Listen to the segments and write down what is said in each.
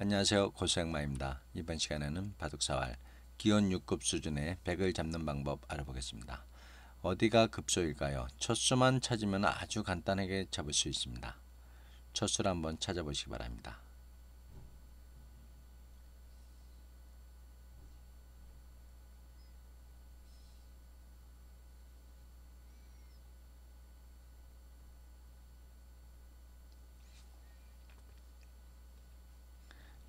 안녕하세요. 고생마입니다 이번 시간에는 바둑사활 기온 6급 수준의 100을 잡는 방법 알아보겠습니다. 어디가 급소일까요? 첫수만 찾으면 아주 간단하게 잡을 수 있습니다. 첫수를 한번 찾아보시기 바랍니다.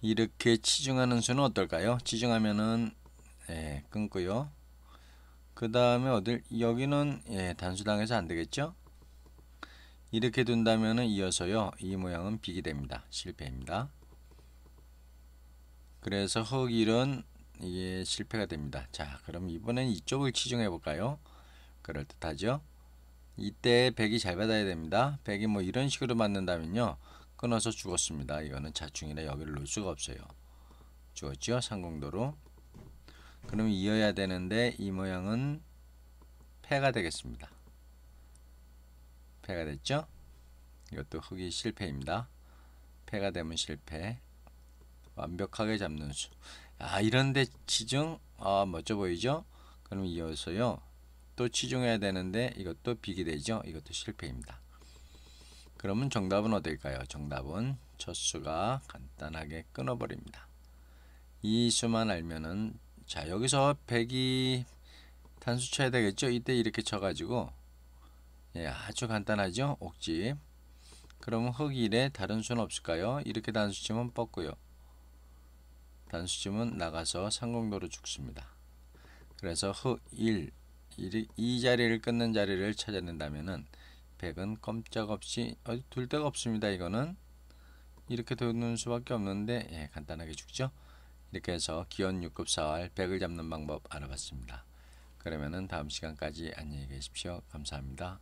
이렇게 치중하는 수는 어떨까요? 치중하면은 예, 끊고요. 그 다음에 어딜 여기는 예, 단수당해서 안 되겠죠? 이렇게 둔다면은 이어서요. 이 모양은 비이 됩니다. 실패입니다. 그래서 흑일은 이게 실패가 됩니다. 자, 그럼 이번엔 이쪽을 치중해 볼까요? 그럴듯하죠? 이때 백이 잘 받아야 됩니다. 백이 뭐 이런 식으로 맞는다면요. 끊어서 죽었습니다. 이거는 자충이나 여기를 놓을 수가 없어요. 죽었죠? 상공도로. 그럼 이어야 되는데 이 모양은 패가 되겠습니다. 패가 됐죠? 이것도 흑이 실패입니다. 패가 되면 실패. 완벽하게 잡는 수. 아 이런데 치중 아 멋져 보이죠? 그럼 이어서요. 또 치중해야 되는데 이것도 비기 되죠? 이것도 실패입니다. 그러면 정답은 어딜까요? 정답은 첫 수가 간단하게 끊어버립니다. 이 수만 알면은 자 여기서 100이 단수 쳐야 되겠죠? 이때 이렇게 쳐가지고 예, 아주 간단하죠? 옥집 그러면 흑일에 다른 수는 없을까요? 이렇게 단수 치면 뻗고요. 단수 치면 나가서 상공도로 죽습니다. 그래서 흑일 이, 이 자리를 끊는 자리를 찾아낸다면은 백은 꼼짝없이 어디 둘 데가 없습니다. 이거는 이렇게 되는 수밖에 없는데 예, 간단하게 죽죠. 이렇게 해서 기원 6급 4월 100을 잡는 방법 알아봤습니다. 그러면은 다음 시간까지 안녕히 계십시오. 감사합니다.